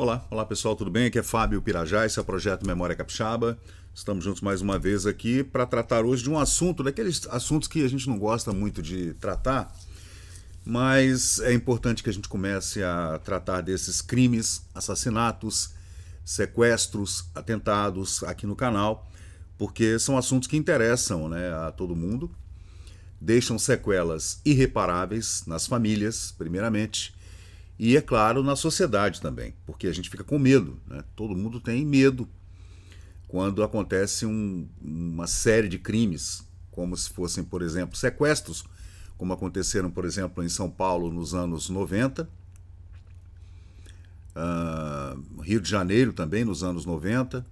Olá, olá pessoal, tudo bem? Aqui é Fábio Pirajá, esse é o projeto Memória Capixaba. Estamos juntos mais uma vez aqui para tratar hoje de um assunto, daqueles assuntos que a gente não gosta muito de tratar, mas é importante que a gente comece a tratar desses crimes, assassinatos, sequestros, atentados aqui no canal, porque são assuntos que interessam né, a todo mundo, deixam sequelas irreparáveis nas famílias, primeiramente e, é claro, na sociedade também, porque a gente fica com medo, né? todo mundo tem medo quando acontece um, uma série de crimes, como se fossem, por exemplo, sequestros, como aconteceram, por exemplo, em São Paulo nos anos 90, uh, ah, Rio de Janeiro também nos anos 90,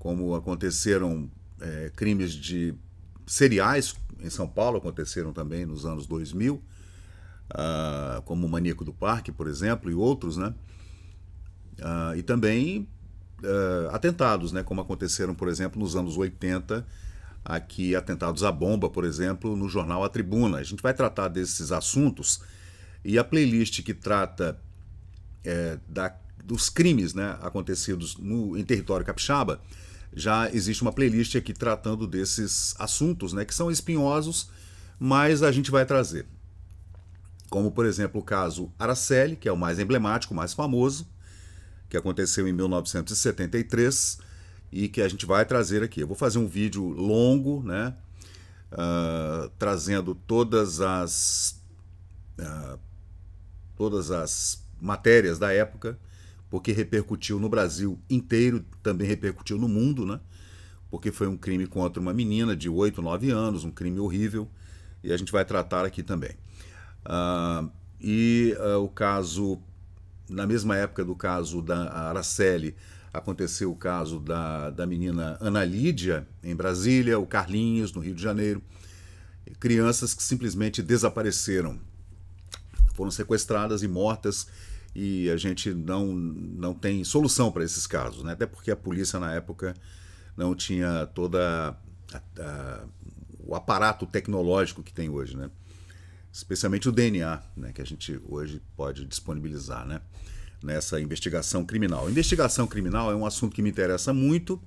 como aconteceram é, crimes de seriais em São Paulo, aconteceram também nos anos 2000, uh, como o Maníaco do Parque, por exemplo, e outros, né? Uh, e também uh, atentados, né? Como aconteceram, por exemplo, nos anos 80, aqui atentados à bomba, por exemplo, no jornal A Tribuna. A gente vai tratar desses assuntos e a playlist que trata é, da, dos crimes né, acontecidos no, em território capixaba, já existe uma playlist aqui tratando desses assuntos, né, que são espinhosos, mas a gente vai trazer como por exemplo o caso Araceli, que é o mais emblemático, o mais famoso, que aconteceu em 1973 e que a gente vai trazer aqui. Eu vou fazer um vídeo longo, né, uh, trazendo todas as uh, todas as matérias da época, porque repercutiu no Brasil inteiro, também repercutiu no mundo, né? Porque foi um crime contra uma menina de 8, 9 anos, um crime horrível, e a gente vai tratar aqui também. Uh, e uh, o caso, na mesma época do caso da Araceli, aconteceu o caso da, da menina Ana Lídia, em Brasília, o Carlinhos, no Rio de Janeiro. Crianças que simplesmente desapareceram, foram sequestradas e mortas, e a gente não, não tem solução para esses casos, né? até porque a polícia na época não tinha toda o aparato tecnológico que tem hoje. Né? especialmente o DNA, né, que a gente hoje pode disponibilizar né, nessa investigação criminal. Investigação criminal é um assunto que me interessa muito,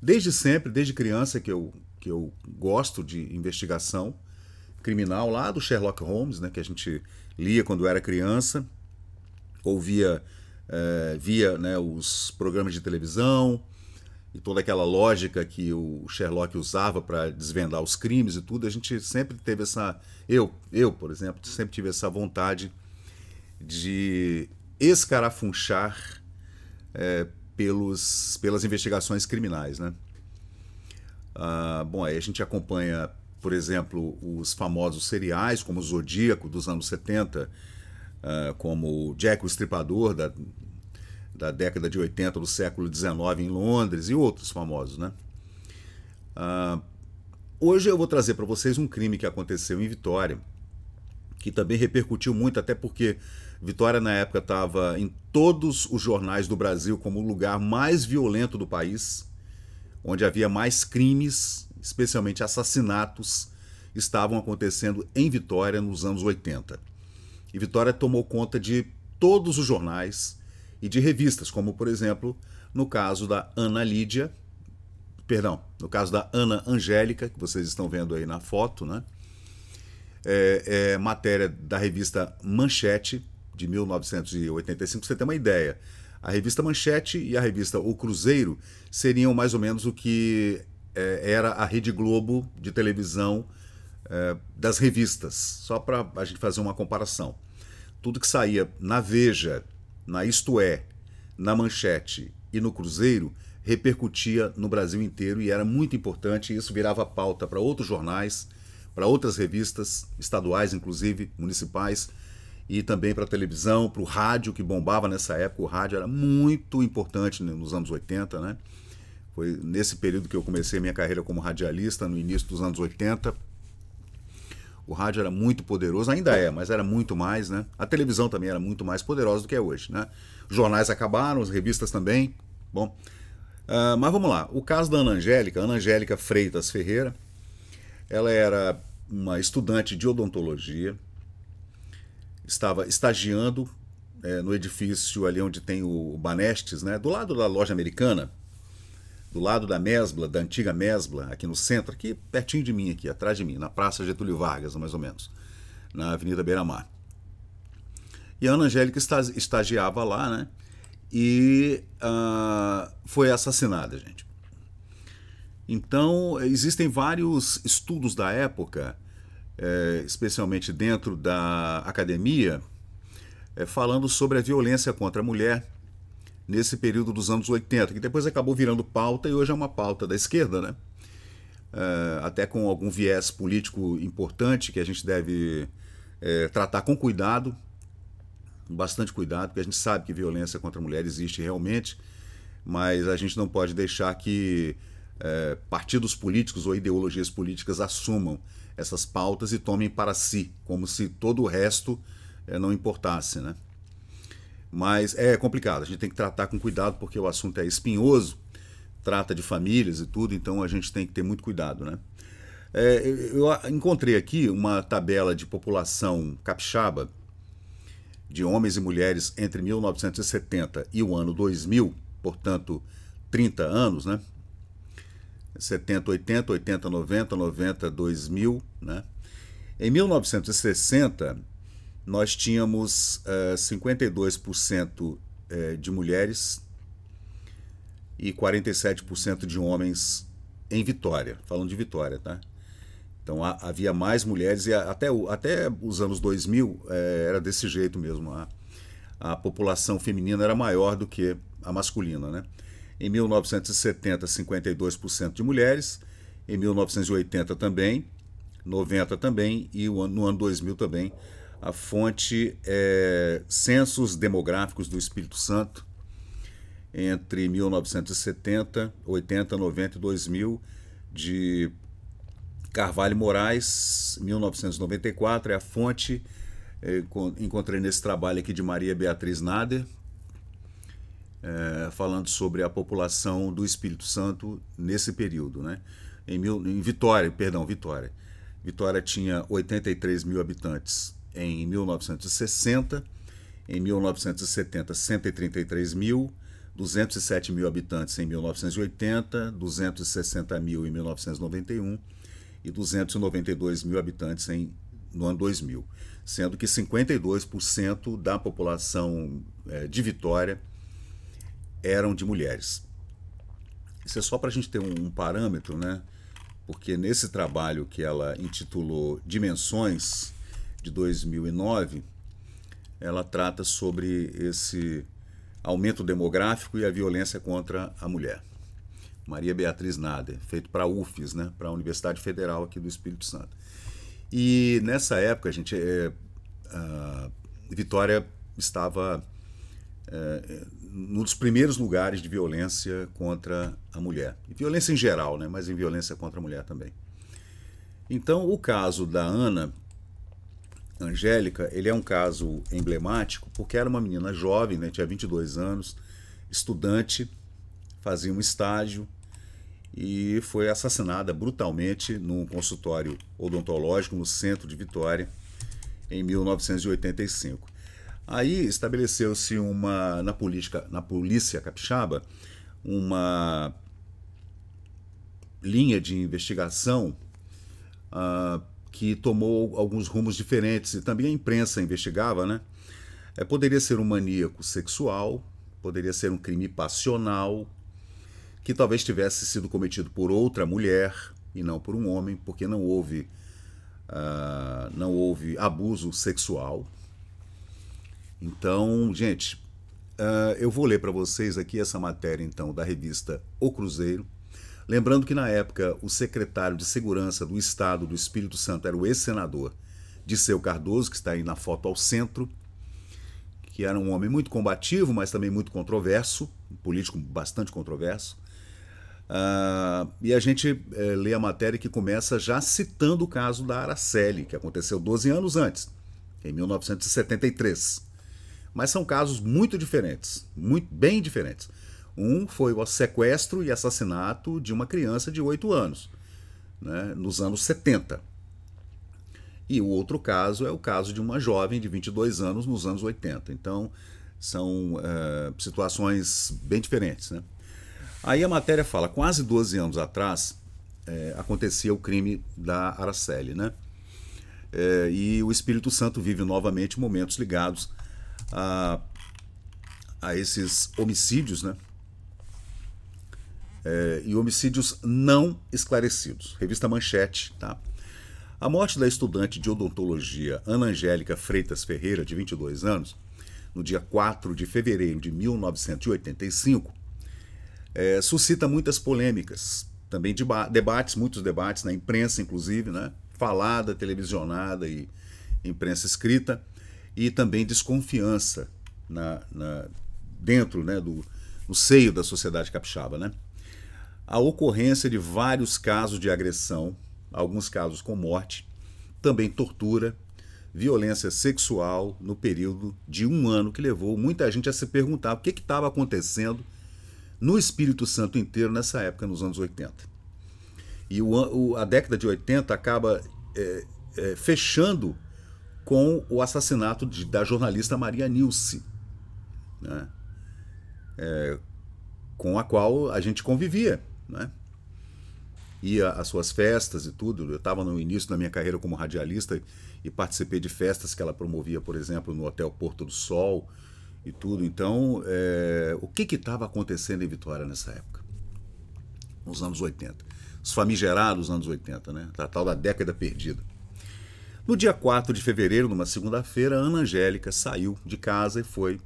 desde sempre, desde criança, que eu, que eu gosto de investigação criminal, lá do Sherlock Holmes, né, que a gente lia quando era criança, ouvia, é, via né, os programas de televisão, e toda aquela lógica que o Sherlock usava para desvendar os crimes e tudo, a gente sempre teve essa. Eu, eu, por exemplo, sempre tive essa vontade de escarafunchar é, pelos, pelas investigações criminais. Né? Ah, bom, aí a gente acompanha, por exemplo, os famosos seriais, como o Zodíaco dos anos 70, ah, como Jack o Estripador da, da década de 80 do século 19 em Londres e outros famosos, né? Ah, hoje eu vou trazer para vocês um crime que aconteceu em Vitória, que também repercutiu muito, até porque Vitória na época estava em todos os jornais do Brasil como o lugar mais violento do país, onde havia mais crimes, especialmente assassinatos, estavam acontecendo em Vitória nos anos 80. E Vitória tomou conta de todos os jornais, e de revistas, como por exemplo no caso da Ana Lídia, perdão, no caso da Ana Angélica, que vocês estão vendo aí na foto, né? É, é, matéria da revista Manchete de 1985. Você tem uma ideia? A revista Manchete e a revista O Cruzeiro seriam mais ou menos o que é, era a Rede Globo de televisão é, das revistas, só para a gente fazer uma comparação. Tudo que saía na Veja na Isto É, na Manchete e no Cruzeiro repercutia no Brasil inteiro e era muito importante, e isso virava pauta para outros jornais, para outras revistas estaduais, inclusive municipais, e também para a televisão, para o rádio que bombava nessa época. O rádio era muito importante nos anos 80, né? Foi nesse período que eu comecei minha carreira como radialista, no início dos anos 80. O rádio era muito poderoso, ainda é, mas era muito mais, né? A televisão também era muito mais poderosa do que é hoje, né? Jornais acabaram, as revistas também. Bom, uh, mas vamos lá. O caso da Ana Angélica, Ana Angélica Freitas Ferreira, ela era uma estudante de odontologia, estava estagiando é, no edifício ali onde tem o Banestes, né? Do lado da loja americana, do lado da Mesbla, da antiga Mesbla, aqui no centro, aqui pertinho de mim, aqui atrás de mim, na Praça Getúlio Vargas, mais ou menos, na Avenida Beira-Mar. E a Ana Angélica estagiava lá, né? E uh, foi assassinada, gente. Então, existem vários estudos da época, é, especialmente dentro da academia, é, falando sobre a violência contra a mulher nesse período dos anos 80, que depois acabou virando pauta e hoje é uma pauta da esquerda, né? Uh, até com algum viés político importante que a gente deve é, tratar com cuidado, bastante cuidado, porque a gente sabe que violência contra a mulher existe realmente, mas a gente não pode deixar que é, partidos políticos ou ideologias políticas assumam essas pautas e tomem para si, como se todo o resto é, não importasse, né? Mas é complicado, a gente tem que tratar com cuidado porque o assunto é espinhoso, trata de famílias e tudo, então a gente tem que ter muito cuidado, né? É, eu encontrei aqui uma tabela de população capixaba de homens e mulheres entre 1970 e o ano 2000, portanto, 30 anos, né? 70, 80, 80, 90, 90, 2000, né? Em 1960, nós tínhamos uh, eh, 52% eh, de mulheres e 47% de homens em Vitória, falando de Vitória, tá? Então a, havia mais mulheres e a, até, o, até os anos 2000 é, eh, era desse jeito mesmo. A, a população feminina era maior do que a masculina, né? Em 1970, 52% de mulheres, em 1980 também, 90 também e no ano 2000 também a fonte é Censos Demográficos do Espírito Santo, entre 1970, 80, 90 e 2000, de Carvalho Moraes, 1994, é a fonte. Eh, encontrei nesse trabalho aqui de Maria Beatriz Nader, é, falando sobre a população do Espírito Santo nesse período. Né? Em, mil, em Vitória, perdão, Vitória. Vitória tinha 83 mil habitantes em 1960. Em 1970, 133 mil. 207 mil habitantes em 1980, 260 mil em 1991 e 292 mil habitantes em, no ano 2000, sendo que 52% da população é, de Vitória eram de mulheres. Isso é só para a gente ter um, um parâmetro, né? Porque nesse trabalho que ela intitulou Dimensões, de 2009, ela trata sobre esse aumento demográfico e a violência contra a mulher. Maria Beatriz Nader, feito para a UFES, né, para a Universidade Federal aqui do Espírito Santo. E nessa época, a gente, é, a Vitória estava é, é, num dos primeiros lugares de violência contra a mulher. E violência em geral, né, mas em violência contra a mulher também. Então, o caso da Ana Angélica, ele é um caso emblemático porque era uma menina jovem, né, tinha 22 anos, estudante, fazia um estágio e foi assassinada brutalmente num consultório odontológico no centro de Vitória em 1985. Aí estabeleceu-se uma na política, na polícia capixaba, uma linha de investigação uh, que tomou alguns rumos diferentes e também a imprensa investigava, né? É, poderia ser um maníaco sexual, poderia ser um crime passional, que talvez tivesse sido cometido por outra mulher e não por um homem, porque não houve, uh, não houve abuso sexual. Então, gente, uh, eu vou ler para vocês aqui essa matéria então da revista O Cruzeiro, Lembrando que na época o secretário de Segurança do Estado do Espírito Santo era o ex-senador Disseu Cardoso, que está aí na foto ao centro, que era um homem muito combativo, mas também muito controverso, um político bastante controverso. Uh, e a gente é, lê a matéria que começa já citando o caso da Araceli, que aconteceu 12 anos antes, em 1973. Mas são casos muito diferentes, muito bem diferentes. Um foi o sequestro e assassinato de uma criança de 8 anos, né, nos anos 70. E o outro caso é o caso de uma jovem de 22 anos nos anos 80. Então, são uh, situações bem diferentes. Né? Aí a matéria fala: quase 12 anos atrás eh, acontecia o crime da Araceli, né? Eh, e o Espírito Santo vive novamente momentos ligados a, a esses homicídios, né? é, e homicídios não esclarecidos. Revista Manchete, tá? A morte da estudante de odontologia Ana Angélica Freitas Ferreira, de 22 anos, no dia 4 de fevereiro de 1985, é, suscita muitas polêmicas, também debates, muitos debates na imprensa, inclusive, né? falada, televisionada e imprensa escrita, e também desconfiança na, na dentro né, do, no seio da sociedade capixaba. Né? a ocorrência de vários casos de agressão, alguns casos com morte, também tortura, violência sexual no período de um ano que levou muita gente a se perguntar o que estava acontecendo no Espírito Santo inteiro nessa época, nos anos 80. E o, o, a década de 80 acaba é, é, fechando com o assassinato de, da jornalista Maria Nilce, né? é, com a qual a gente convivia né? Ia às suas festas e tudo. Eu estava no início da minha carreira como radialista e participei de festas que ela promovia, por exemplo, no Hotel Porto do Sol e tudo. Então, é... o que estava acontecendo em Vitória nessa época? Nos anos 80. Os famigerados anos 80, né? A tal da década perdida. No dia 4 de fevereiro, numa segunda-feira, Ana Angélica saiu de casa e foi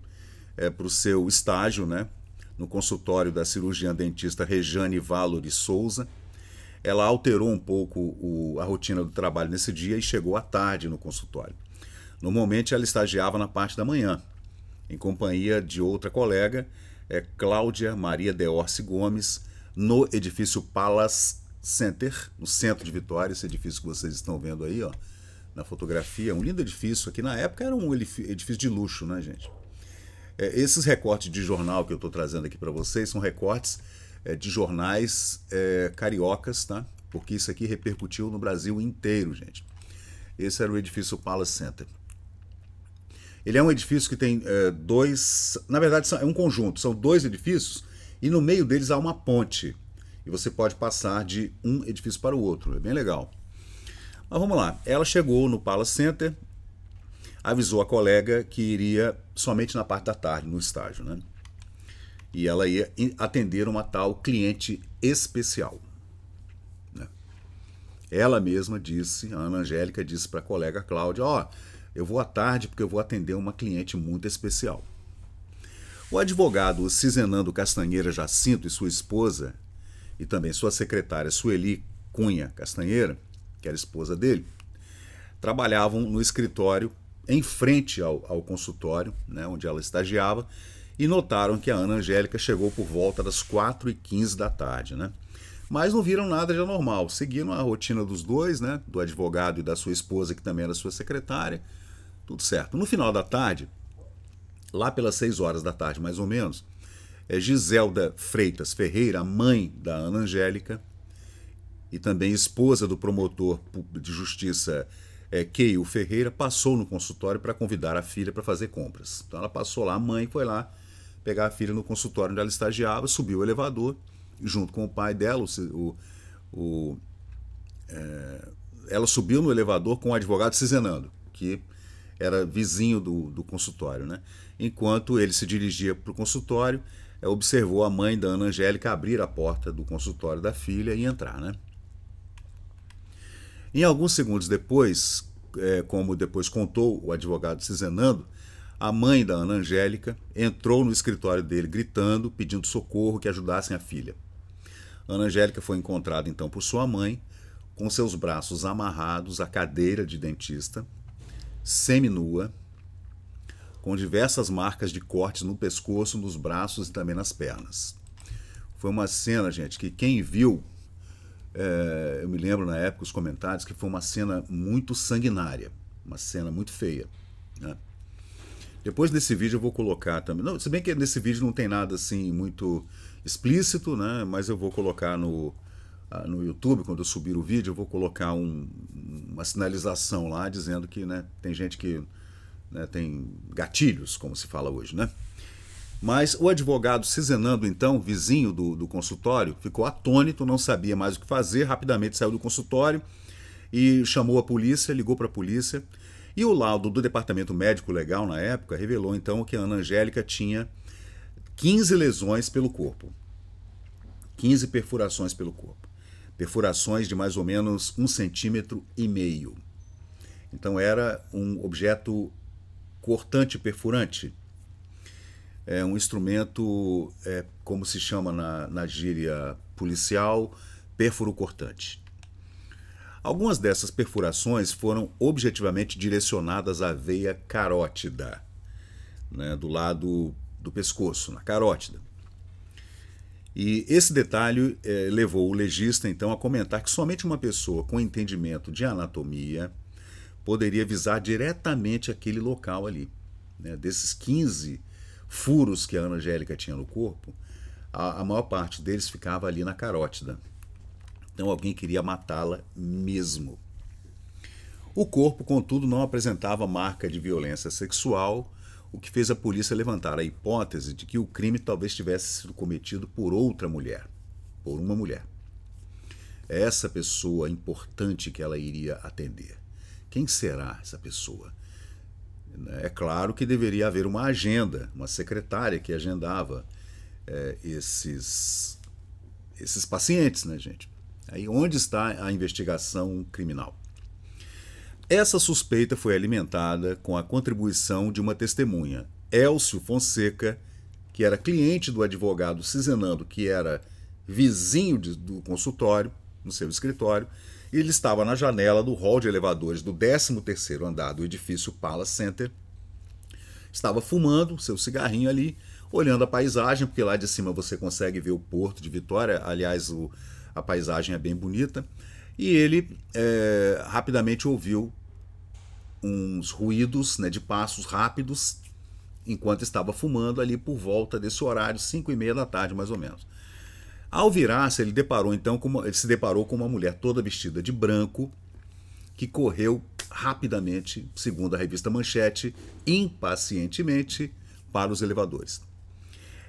é, eh, para o seu estágio, né? no consultório da cirurgiã dentista Rejane Valori Souza. Ela alterou um pouco o, a rotina do trabalho nesse dia e chegou à tarde no consultório. Normalmente ela estagiava na parte da manhã, em companhia de outra colega, é Cláudia Maria Deorce Gomes, no edifício Palace Center, no centro de Vitória, esse edifício que vocês estão vendo aí, ó, na fotografia, um lindo edifício aqui na época era um edifício de luxo, né, gente? É, esses recortes de jornal que eu estou trazendo aqui para vocês são recortes é, de jornais é, cariocas, tá? Porque isso aqui repercutiu no Brasil inteiro, gente. Esse era o edifício Palace Center. Ele é um edifício que tem é, dois. Na verdade, são, é um conjunto, são dois edifícios e no meio deles há uma ponte. E você pode passar de um edifício para o outro. É bem legal. Mas vamos lá. Ela chegou no Palace Center avisou a colega que iria somente na parte da tarde, no estágio, né? E ela ia atender uma tal cliente especial. Né? Ela mesma disse, a Ana Angélica disse para a colega Cláudia: Ó, oh, eu vou à tarde porque eu vou atender uma cliente muito especial. O advogado Cizenando Castanheira Jacinto e sua esposa, e também sua secretária Sueli Cunha Castanheira, que era esposa dele, trabalhavam no escritório em frente ao, ao consultório, né, onde ela estagiava, e notaram que a Ana Angélica chegou por volta das 4h15 da tarde. Né? Mas não viram nada de anormal, seguiram a rotina dos dois, né, do advogado e da sua esposa, que também era sua secretária, tudo certo. No final da tarde, lá pelas 6 horas da tarde mais ou menos, é Giselda Freitas Ferreira, mãe da Ana Angélica, e também esposa do promotor de justiça é que o Ferreira passou no consultório para convidar a filha para fazer compras. Então ela passou lá, a mãe foi lá pegar a filha no consultório onde ela estagiava, subiu o elevador, junto com o pai dela, o, o é, ela subiu no elevador com o advogado Cizenando, que era vizinho do, do consultório. Né? Enquanto ele se dirigia para o consultório, é, observou a mãe da Ana Angélica abrir a porta do consultório da filha e entrar. Né? Em alguns segundos depois, é, como depois contou o advogado Cizenando, a mãe da Ana Angélica entrou no escritório dele gritando, pedindo socorro, que ajudassem a filha. Ana Angélica foi encontrada então por sua mãe, com seus braços amarrados à cadeira de dentista, seminua, com diversas marcas de cortes no pescoço, nos braços e também nas pernas. Foi uma cena, gente, que quem viu é, eu me lembro na época os comentários que foi uma cena muito sanguinária, uma cena muito feia. Né? Depois nesse vídeo eu vou colocar também. Não, se bem que nesse vídeo não tem nada assim muito explícito, né? Mas eu vou colocar no, ah, no YouTube, quando eu subir o vídeo, eu vou colocar um, uma sinalização lá dizendo que né, tem gente que né, tem gatilhos, como se fala hoje, né? Mas o advogado Cizenando, então, vizinho do, do consultório, ficou atônito, não sabia mais o que fazer, rapidamente saiu do consultório e chamou a polícia, ligou para a polícia. E o laudo do Departamento Médico Legal, na época, revelou então que a Ana Angélica tinha 15 lesões pelo corpo, 15 perfurações pelo corpo, perfurações de mais ou menos um centímetro e meio. Então era um objeto cortante perfurante é um instrumento, é, como se chama na, na gíria policial, pérfuro cortante. Algumas dessas perfurações foram objetivamente direcionadas à veia carótida, né, do lado do pescoço, na carótida. E esse detalhe é, levou o legista, então, a comentar que somente uma pessoa com entendimento de anatomia poderia visar diretamente aquele local ali. Né, desses 15 furos que a Ana Angélica tinha no corpo, a, a maior parte deles ficava ali na carótida. Então alguém queria matá-la mesmo. O corpo, contudo, não apresentava marca de violência sexual, o que fez a polícia levantar a hipótese de que o crime talvez tivesse sido cometido por outra mulher, por uma mulher. Essa pessoa importante que ela iria atender. Quem será essa pessoa? Né? É claro que deveria haver uma agenda, uma secretária que agendava é, esses, esses pacientes, né, gente? Aí onde está a investigação criminal? Essa suspeita foi alimentada com a contribuição de uma testemunha, Elcio Fonseca, que era cliente do advogado Cizenando, que era vizinho de, do consultório, no seu escritório, e ele estava na janela do hall de elevadores do 13º andar do edifício Palace Center. Estava fumando seu cigarrinho ali, olhando a paisagem, porque lá de cima você consegue ver o porto de Vitória, aliás, o, a paisagem é bem bonita, e ele é, rapidamente ouviu uns ruídos né, de passos rápidos enquanto estava fumando ali por volta desse horário, 5 e meia da tarde mais ou menos. Ao virar-se, ele deparou então com uma, ele se deparou com uma mulher toda vestida de branco que correu rapidamente, segundo a revista Manchete, impacientemente para os elevadores.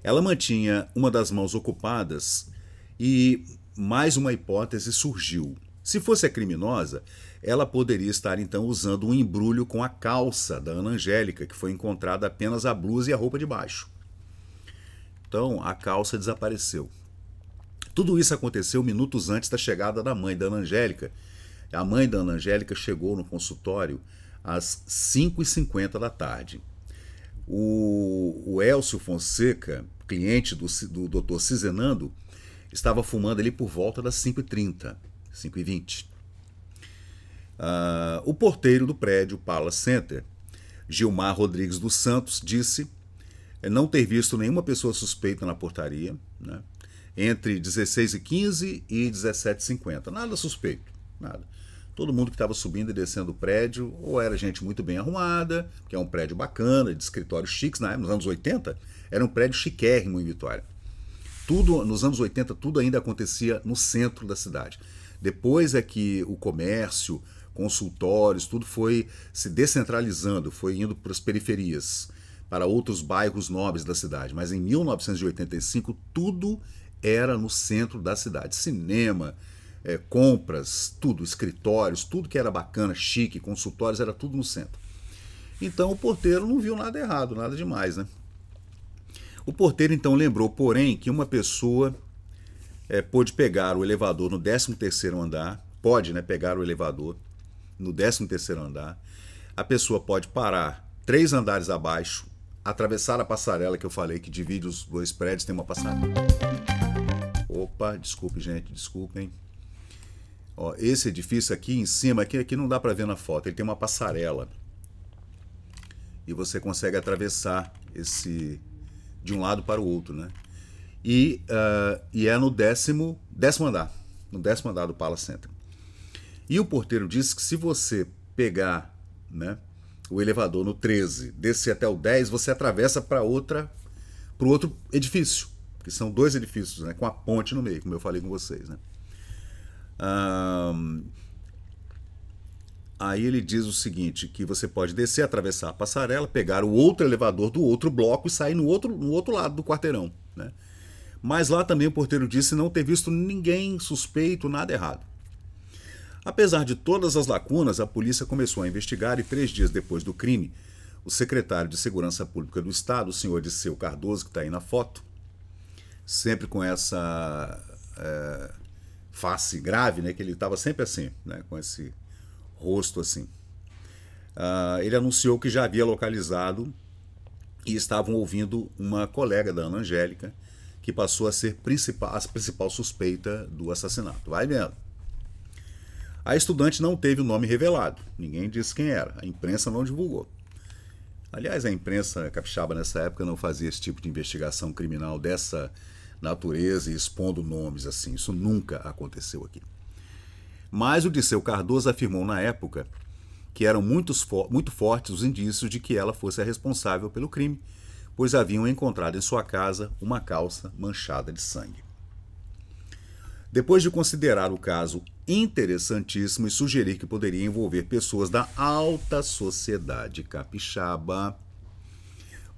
Ela mantinha uma das mãos ocupadas e mais uma hipótese surgiu. Se fosse a criminosa, ela poderia estar então usando um embrulho com a calça da Ana Angélica, que foi encontrada apenas a blusa e a roupa de baixo. Então a calça desapareceu. Tudo isso aconteceu minutos antes da chegada da mãe da Ana Angélica. A mãe da Ana Angélica chegou no consultório às 5h50 da tarde. O, o Elcio Fonseca, cliente do, do Dr. Cizenando, estava fumando ali por volta das 5h30, 5h20. Uh, o porteiro do prédio Palace Center, Gilmar Rodrigues dos Santos, disse é não ter visto nenhuma pessoa suspeita na portaria, né? entre 16 e 15 e 17 e 50. Nada suspeito, nada. Todo mundo que estava subindo e descendo o prédio, ou era gente muito bem arrumada, que é um prédio bacana, de escritórios chiques, na nos anos 80, era um prédio chiquérrimo em Vitória. Tudo, nos anos 80, tudo ainda acontecia no centro da cidade. Depois é que o comércio, consultórios, tudo foi se descentralizando, foi indo para as periferias, para outros bairros nobres da cidade. Mas em 1985, tudo era no centro da cidade. Cinema, é, compras, tudo, escritórios, tudo que era bacana, chique, consultórios, era tudo no centro. Então o porteiro não viu nada errado, nada demais, né? O porteiro então lembrou, porém, que uma pessoa é, pôde pegar o elevador no 13 terceiro andar, pode, né, pegar o elevador no 13 terceiro andar. A pessoa pode parar três andares abaixo, atravessar a passarela que eu falei que divide os dois prédios, tem uma passarela. Opa, desculpe, gente, desculpem. Ó, esse edifício aqui em cima, aqui, aqui não dá para ver na foto, ele tem uma passarela. E você consegue atravessar esse de um lado para o outro, né? E, uh, e é no décimo, décimo andar, no décimo andar do Palace Center. E o porteiro disse que se você pegar né, o elevador no 13, descer até o 10, você atravessa para outra, para outro edifício que são dois edifícios, né, com a ponte no meio, como eu falei com vocês. Né? Um, aí ele diz o seguinte, que você pode descer, atravessar a passarela, pegar o outro elevador do outro bloco e sair no outro, no outro lado do quarteirão. Né? Mas lá também o porteiro disse não ter visto ninguém suspeito, nada errado. Apesar de todas as lacunas, a polícia começou a investigar e três dias depois do crime, o secretário de Segurança Pública do Estado, o senhor Disseu Cardoso, que está aí na foto, sempre com essa é, face grave, né? Que ele estava sempre assim, né? Com esse rosto assim. Uh, ele anunciou que já havia localizado e estavam ouvindo uma colega da Ana Angélica, que passou a ser principal, a principal suspeita do assassinato. Vai vendo. A estudante não teve o nome revelado, ninguém disse quem era, a imprensa não divulgou. Aliás, a imprensa capixaba nessa época não fazia esse tipo de investigação criminal dessa natureza e expondo nomes assim. Isso nunca aconteceu aqui. Mas o Disseu Cardoso afirmou na época que eram muitos fo muito fortes os indícios de que ela fosse a responsável pelo crime, pois haviam encontrado em sua casa uma calça manchada de sangue. Depois de considerar o caso interessantíssimo e sugerir que poderia envolver pessoas da alta sociedade capixaba,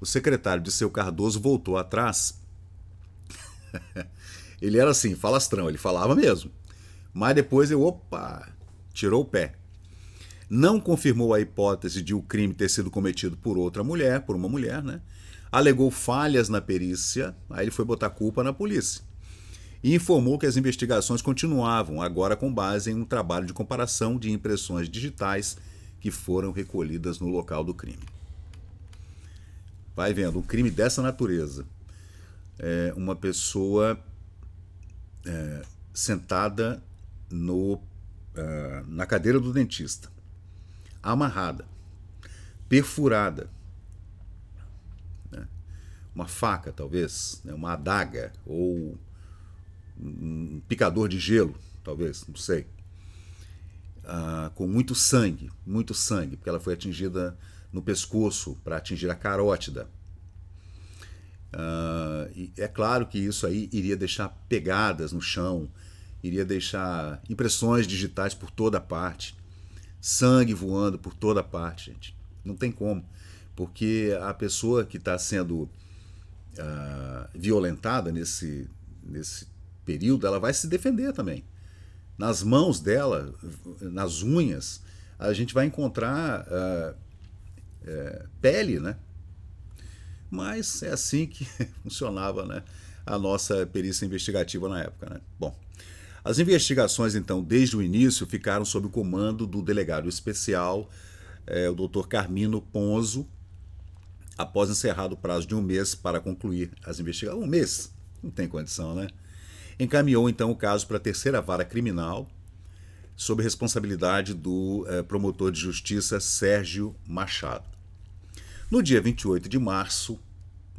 o secretário de seu Cardoso voltou atrás ele era assim, falastrão, ele falava mesmo. Mas depois eu, opa, tirou o pé. Não confirmou a hipótese de o crime ter sido cometido por outra mulher, por uma mulher, né? Alegou falhas na perícia, aí ele foi botar culpa na polícia. E informou que as investigações continuavam, agora com base em um trabalho de comparação de impressões digitais que foram recolhidas no local do crime. Vai vendo, um crime dessa natureza é, uma pessoa é, sentada no, é, na cadeira do dentista, amarrada, perfurada, né? uma faca talvez, né? uma adaga ou um picador de gelo, talvez, não sei. Ah, com muito sangue, muito sangue, porque ela foi atingida no pescoço para atingir a carótida. Uh, é claro que isso aí iria deixar pegadas no chão, iria deixar impressões digitais por toda parte, sangue voando por toda parte, gente. Não tem como, porque a pessoa que está sendo uh, violentada nesse, nesse período, ela vai se defender também. Nas mãos dela, nas unhas, a gente vai encontrar uh, pele, né? Mas é assim que funcionava né, a nossa perícia investigativa na época. Né? Bom, as investigações, então, desde o início, ficaram sob o comando do delegado especial, é, o Dr. Carmino Ponzo, após encerrado o prazo de um mês para concluir as investigações. Um mês? Não tem condição, né? Encaminhou, então, o caso para a terceira vara criminal, sob responsabilidade do é, promotor de justiça Sérgio Machado. No dia 28 de março,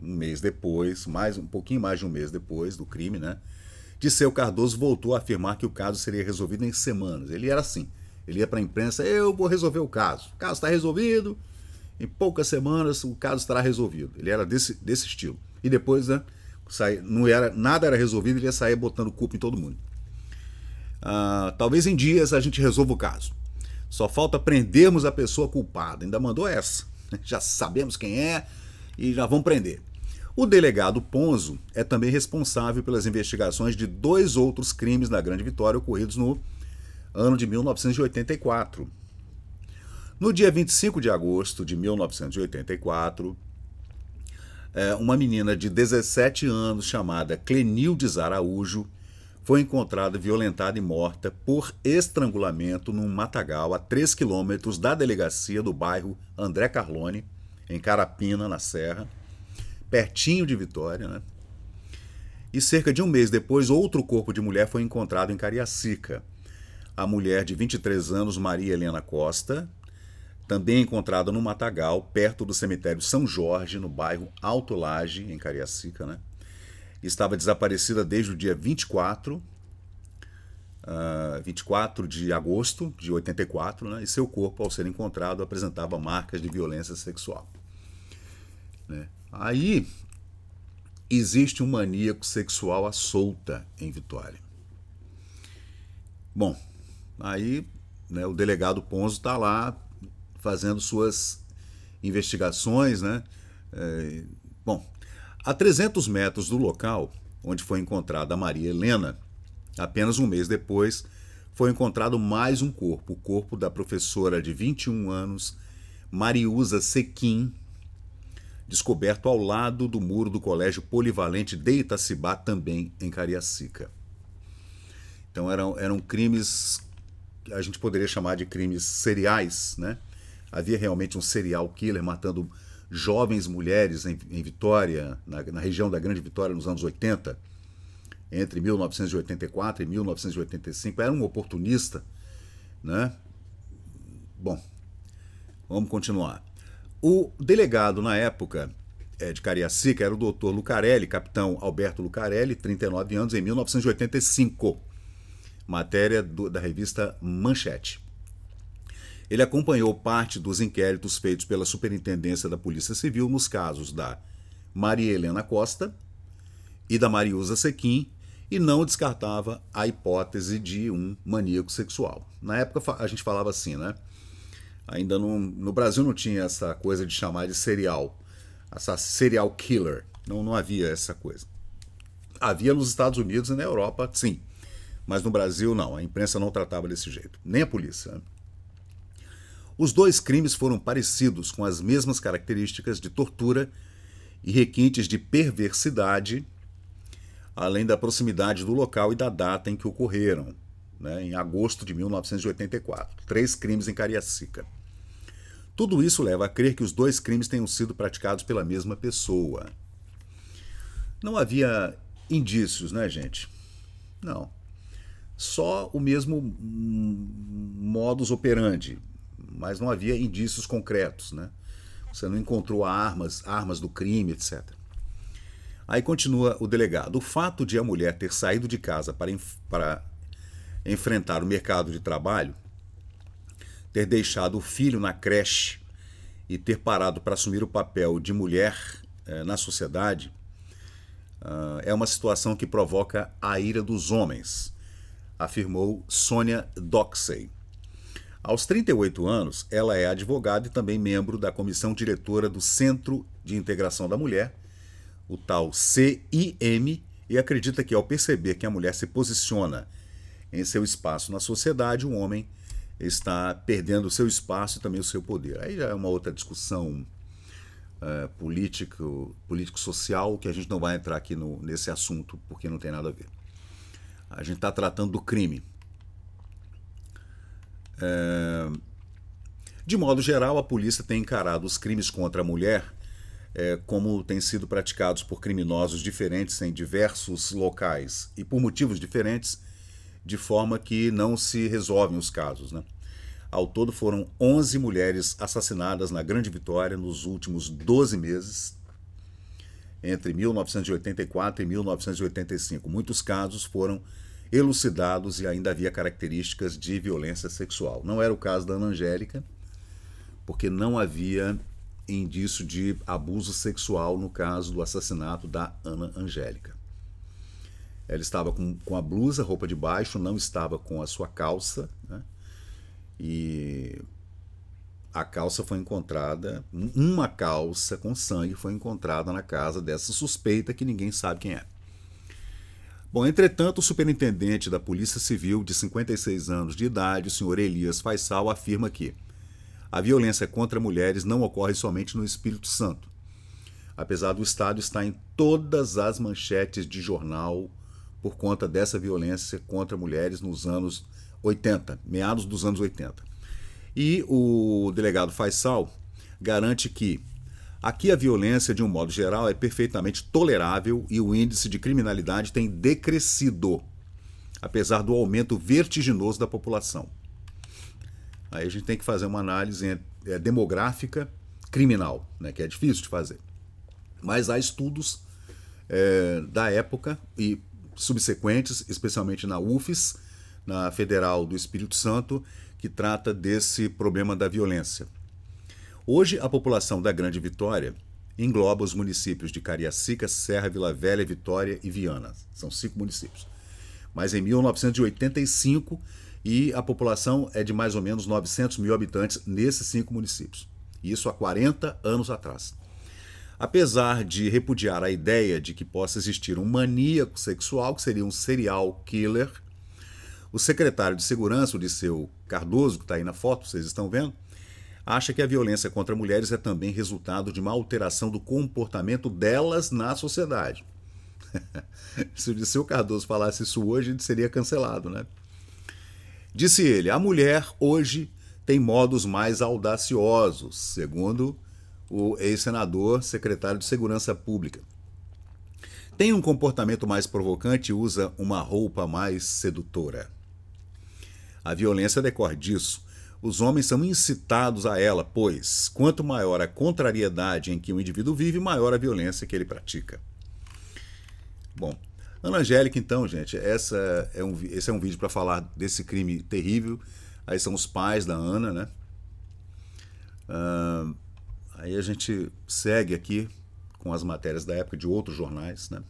um mês depois, mais um pouquinho mais de um mês depois do crime, né? Disseu Cardoso voltou a afirmar que o caso seria resolvido em semanas. Ele era assim. Ele ia para a imprensa, eu vou resolver o caso. O caso está resolvido, em poucas semanas o caso estará resolvido. Ele era desse, desse estilo. E depois, né, não era, nada era resolvido, ele ia sair botando culpa em todo mundo. Ah, talvez em dias a gente resolva o caso. Só falta prendermos a pessoa culpada. Ainda mandou essa. Né? já sabemos quem é e já vão prender. O delegado Ponzo é também responsável pelas investigações de dois outros crimes na Grande Vitória ocorridos no ano de 1984. No dia 25 de agosto de 1984, é, uma menina de 17 anos chamada Clenildes Araújo foi encontrada violentada e morta por estrangulamento num matagal a 3 quilômetros da delegacia do bairro André Carlone, em Carapina, na Serra, pertinho de Vitória. Né? E cerca de um mês depois, outro corpo de mulher foi encontrado em Cariacica. A mulher de 23 anos, Maria Helena Costa, também encontrada no matagal, perto do cemitério São Jorge, no bairro Alto Laje, em Cariacica, né? estava desaparecida desde o dia 24, uh, 24 de agosto de 84, né, e seu corpo, ao ser encontrado, apresentava marcas de violência sexual. Né? Aí existe um maníaco sexual à solta em Vitória. Bom, aí né, o delegado Ponzo está lá fazendo suas investigações, né? É, bom, a 300 metros do local onde foi encontrada a Maria Helena, apenas um mês depois, foi encontrado mais um corpo, o corpo da professora de 21 anos, Mariusa Sequim, descoberto ao lado do muro do Colégio Polivalente de Itacibá, também em Cariacica. Então eram, eram crimes, a gente poderia chamar de crimes seriais, né? Havia realmente um serial killer matando jovens mulheres em, em Vitória, na, na, região da Grande Vitória nos anos 80, entre 1984 e 1985, era um oportunista, né? Bom, vamos continuar. O delegado na época é, de Cariacica era o doutor Lucarelli, capitão Alberto Lucarelli, 39 anos, em 1985. Matéria do, da revista Manchete. Ele acompanhou parte dos inquéritos feitos pela Superintendência da Polícia Civil nos casos da Maria Helena Costa e da Mariusa Sequim e não descartava a hipótese de um maníaco sexual. Na época a gente falava assim, né? Ainda não, no Brasil não tinha essa coisa de chamar de serial, essa serial killer. Não, não havia essa coisa. Havia nos Estados Unidos e na Europa, sim. Mas no Brasil, não. A imprensa não tratava desse jeito. Nem a polícia. Né? Os dois crimes foram parecidos, com as mesmas características de tortura e requintes de perversidade, além da proximidade do local e da data em que ocorreram, né, em agosto de 1984. Três crimes em Cariacica. Tudo isso leva a crer que os dois crimes tenham sido praticados pela mesma pessoa. Não havia indícios, né, gente? Não. Só o mesmo modus operandi, mas não havia indícios concretos, né? Você não encontrou armas, armas do crime, etc. Aí continua o delegado. O fato de a mulher ter saído de casa para, enf para enfrentar o mercado de trabalho, ter deixado o filho na creche e ter parado para assumir o papel de mulher eh, na sociedade uh, é uma situação que provoca a ira dos homens, afirmou Sônia Doxey aos 38 anos, ela é advogada e também membro da comissão diretora do Centro de Integração da Mulher, o tal CIM, e acredita que ao perceber que a mulher se posiciona em seu espaço na sociedade, o homem está perdendo o seu espaço e também o seu poder. Aí já é uma outra discussão uh, político, político-social que a gente não vai entrar aqui no, nesse assunto porque não tem nada a ver. A gente está tratando do crime. É... De modo geral, a polícia tem encarado os crimes contra a mulher é, como têm sido praticados por criminosos diferentes em diversos locais e por motivos diferentes, de forma que não se resolvem os casos. Né? Ao todo foram 11 mulheres assassinadas na Grande Vitória nos últimos 12 meses, entre 1984 e 1985. Muitos casos foram elucidados e ainda havia características de violência sexual. Não era o caso da Ana Angélica, porque não havia indício de abuso sexual no caso do assassinato da Ana Angélica. Ela estava com, com a blusa, roupa de baixo, não estava com a sua calça, né? e a calça foi encontrada, uma calça com sangue foi encontrada na casa dessa suspeita que ninguém sabe quem é. Bom, entretanto, o superintendente da Polícia Civil, de 56 anos de idade, o senhor Elias Faisal, afirma que a violência contra mulheres não ocorre somente no Espírito Santo. Apesar do Estado estar em todas as manchetes de jornal por conta dessa violência contra mulheres nos anos 80, meados dos anos 80. E o delegado Faisal garante que Aqui a violência, de um modo geral, é perfeitamente tolerável e o índice de criminalidade tem decrescido, apesar do aumento vertiginoso da população. Aí a gente tem que fazer uma análise é, é demográfica criminal, né, que é difícil de fazer. Mas há estudos é, da época e subsequentes, especialmente na UFES, na Federal do Espírito Santo, que trata desse problema da violência. Hoje, a população da Grande Vitória engloba os municípios de Cariacica, Serra, Vila Velha, Vitória e Viana. São cinco municípios. Mas em 1985, e a população é de mais ou menos 900 mil habitantes nesses cinco municípios. Isso há 40 anos atrás. Apesar de repudiar a ideia de que possa existir um maníaco sexual, que seria um serial killer, o secretário de Segurança, o Liceu Cardoso, que está aí na foto, vocês estão vendo, acha que a violência contra mulheres é também resultado de uma alteração do comportamento delas na sociedade. Se o Disseu Cardoso falasse isso hoje, ele seria cancelado, né? Disse ele: a mulher hoje tem modos mais audaciosos, segundo o ex-senador, secretário de Segurança Pública. Tem um comportamento mais provocante e usa uma roupa mais sedutora. A violência decorre disso, os homens são incitados a ela, pois quanto maior a contrariedade em que o indivíduo vive, maior a violência que ele pratica. Bom, Ana Angélica, então, gente, essa é um, esse é um vídeo para falar desse crime terrível. Aí são os pais da Ana, né? Uh, aí a gente segue aqui com as matérias da época de outros jornais, né?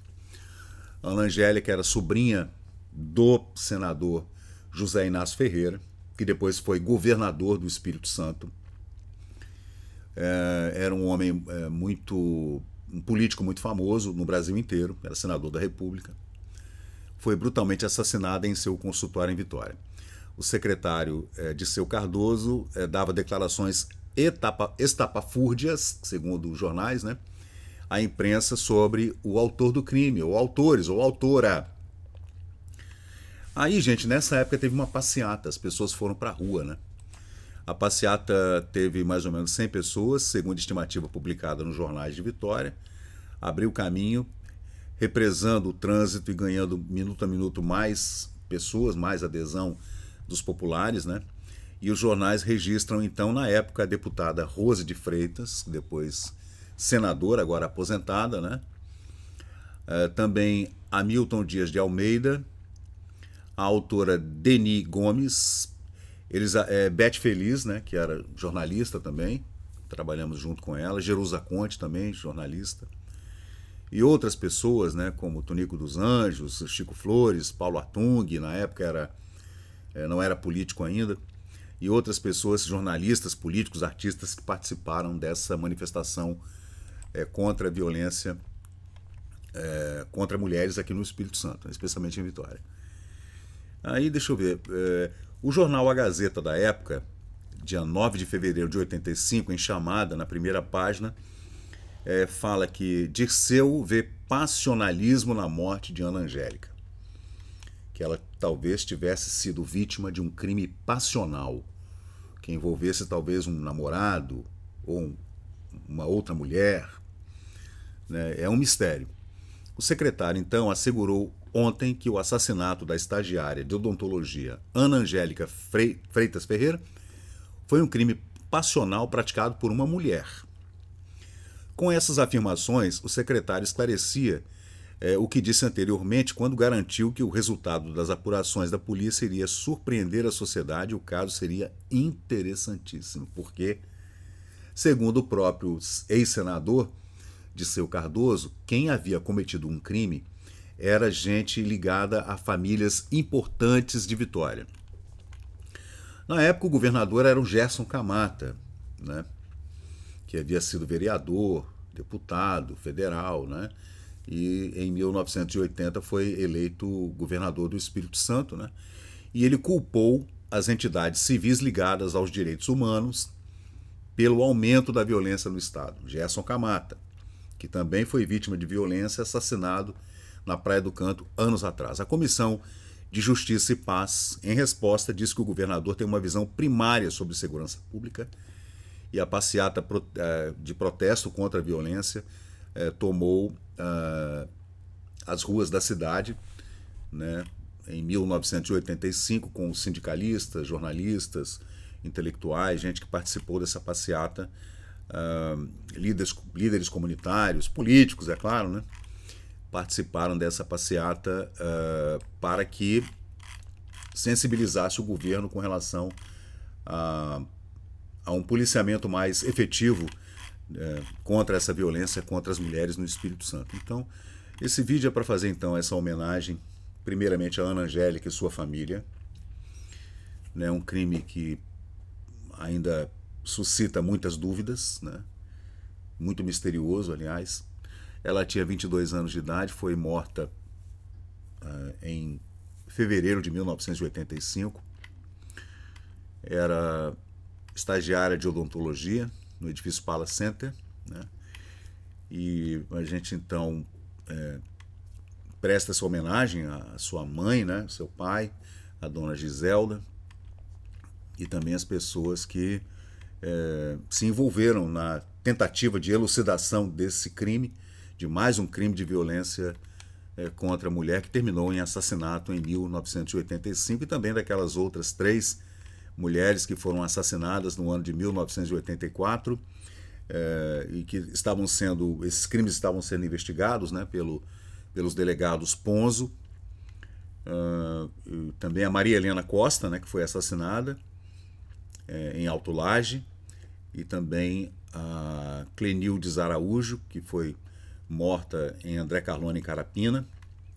Ana Angélica era sobrinha do senador José Inácio Ferreira que depois foi governador do Espírito Santo. É, era um homem é, muito. um político muito famoso no Brasil inteiro, era senador da República. Foi brutalmente assassinado em seu consultório em Vitória. O secretário é, Disseu Cardoso é, dava declarações etapa, estapafúrdias, segundo os jornais, né? à imprensa sobre o autor do crime, ou autores, ou autora. Aí, gente, nessa época teve uma passeata, as pessoas foram para a rua, né? A passeata teve mais ou menos 100 pessoas, segundo estimativa publicada nos jornais de Vitória. Abriu caminho, represando o trânsito e ganhando minuto a minuto mais pessoas, mais adesão dos populares, né? E os jornais registram então na época a deputada Rose de Freitas, depois senadora, agora aposentada, né? Uh, também Hamilton Dias de Almeida, a autora Deni Gomes, eles é, Beth Feliz, né, que era jornalista também, trabalhamos junto com ela, Jerusa Conte também, jornalista, e outras pessoas, né, como Tonico dos Anjos, Chico Flores, Paulo Atung, na época era, é, não era político ainda, e outras pessoas, jornalistas, políticos, artistas que participaram dessa manifestação é, contra a violência é, contra mulheres aqui no Espírito Santo, especialmente em Vitória. Aí, deixa eu ver. É, o jornal A Gazeta da época, dia 9 de fevereiro de 85, em chamada, na primeira página, é, fala que Dirceu vê passionalismo na morte de Ana Angélica. Que ela talvez tivesse sido vítima de um crime passional, que envolvesse talvez um namorado ou um, uma outra mulher. Né? É um mistério. O secretário, então, assegurou ontem que o assassinato da estagiária de odontologia Ana Angélica Freitas Ferreira foi um crime passional praticado por uma mulher. Com essas afirmações, o secretário esclarecia é, o que disse anteriormente quando garantiu que o resultado das apurações da polícia iria surpreender a sociedade e o caso seria interessantíssimo, porque, segundo o próprio ex-senador de seu Cardoso, quem havia cometido um crime era gente ligada a famílias importantes de Vitória. Na época, o governador era o Gerson Camata, né? que havia sido vereador, deputado federal, né? e em 1980 foi eleito governador do Espírito Santo. Né? E ele culpou as entidades civis ligadas aos direitos humanos pelo aumento da violência no Estado. Gerson Camata, que também foi vítima de violência, assassinado na Praia do Canto anos atrás. A Comissão de Justiça e Paz, em resposta, disse que o governador tem uma visão primária sobre segurança pública e a passeata eh, de protesto contra a violência eh, tomou ah, as ruas da cidade né, em 1985 com sindicalistas, jornalistas, intelectuais, gente que participou dessa passeata, ah, líderes, líderes comunitários, políticos, é claro, né? participaram dessa passeata uh, para que sensibilizasse o governo com relação a, a um policiamento mais efetivo uh, contra essa violência contra as mulheres no Espírito Santo. Então, esse vídeo é para fazer então essa homenagem, primeiramente a Ana Angélica e sua família, né, um crime que ainda suscita muitas dúvidas, né? muito misterioso, aliás ela tinha 22 anos de idade, foi morta uh, em fevereiro de 1985. Era estagiária de odontologia no edifício Palace Center. Né? E a gente então é, presta essa homenagem à sua mãe, né? seu pai, a dona Giselda, e também as pessoas que é, se envolveram na tentativa de elucidação desse crime de mais um crime de violência é, contra a mulher que terminou em assassinato em 1985 e também daquelas outras três mulheres que foram assassinadas no ano de 1984 é, eh, e que estavam sendo esses crimes estavam sendo investigados, né, pelo, pelos delegados Ponzo, uh, também a Maria Helena Costa, né, que foi assassinada é, em Alto Laje, e também a Clenildes Araújo, que foi morta em André Carlone, Carapina,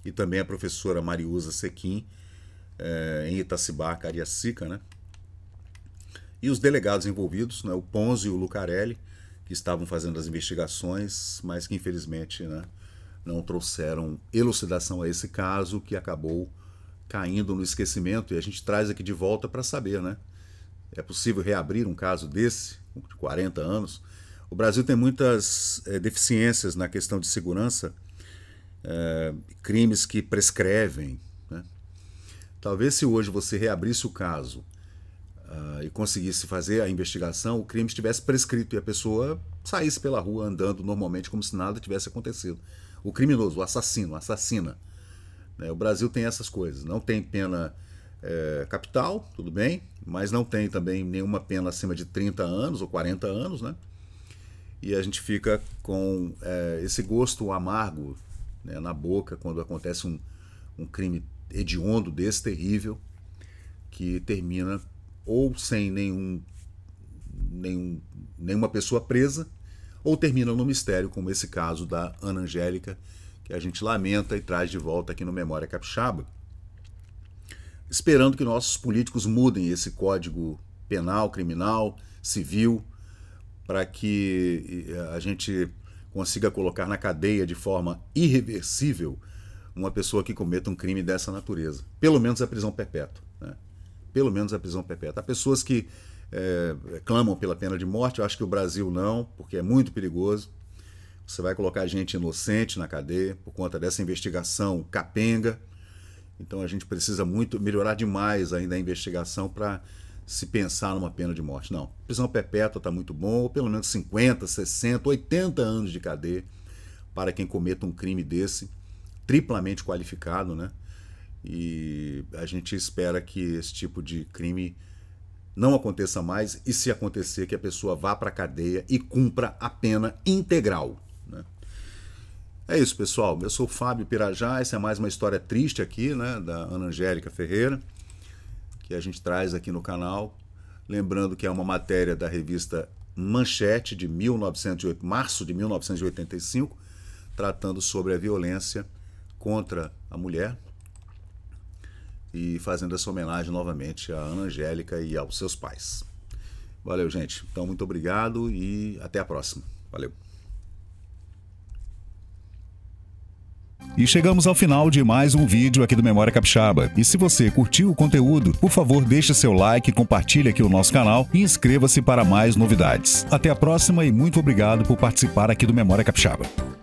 e também a professora Mariusa Sequim, eh, em Itacibá, Cariacica, né? E os delegados envolvidos, né, o Ponzi e o Lucarelli, que estavam fazendo as investigações, mas que infelizmente né, não trouxeram elucidação a esse caso, que acabou caindo no esquecimento, e a gente traz aqui de volta para saber, né? É possível reabrir um caso desse, de 40 anos, o Brasil tem muitas é, deficiências na questão de segurança, é, crimes que prescrevem. Né? Talvez se hoje você reabrisse o caso Uh, e conseguisse fazer a investigação, o crime estivesse prescrito e a pessoa saísse pela rua andando normalmente como se nada tivesse acontecido. O criminoso, o assassino, assassina. Né? O Brasil tem essas coisas. Não tem pena é, capital, tudo bem, mas não tem também nenhuma pena acima de 30 anos ou 40 anos, né? e a gente fica com é, esse gosto amargo né, na boca quando acontece um, um crime hediondo desse, terrível, que termina ou sem nenhum, nenhum, nenhuma pessoa presa, ou termina no mistério, como esse caso da Ana Angélica, que a gente lamenta e traz de volta aqui no Memória Capixaba, esperando que nossos políticos mudem esse código penal, criminal, civil, para que a gente consiga colocar na cadeia de forma irreversível uma pessoa que cometa um crime dessa natureza. Pelo menos a prisão perpétua. Né? Pelo menos a prisão perpétua. Há pessoas que é, clamam pela pena de morte, eu acho que o Brasil não, porque é muito perigoso. Você vai colocar gente inocente na cadeia por conta dessa investigação capenga. Então a gente precisa muito melhorar demais ainda a investigação para se pensar numa pena de morte, não. Prisão perpétua está muito bom, ou pelo menos 50, 60, 80 anos de cadeia para quem cometa um crime desse, triplamente qualificado, né? E a gente espera que esse tipo de crime não aconteça mais e, se acontecer, que a pessoa vá para a cadeia e cumpra a pena integral. Né? É isso, pessoal. Eu sou o Fábio Pirajá. Essa é mais uma história triste aqui, né, da Ana Angélica Ferreira que a gente traz aqui no canal. Lembrando que é uma matéria da revista Manchete, de 1908, março de 1985, tratando sobre a violência contra a mulher e fazendo essa homenagem novamente à Ana Angélica e aos seus pais. Valeu, gente. Então, muito obrigado e até a próxima. Valeu. E chegamos ao final de mais um vídeo aqui do Memória Capixaba. E se você curtiu o conteúdo, por favor, deixe seu like, compartilhe aqui o nosso canal e inscreva-se para mais novidades. Até a próxima e muito obrigado por participar aqui do Memória Capixaba.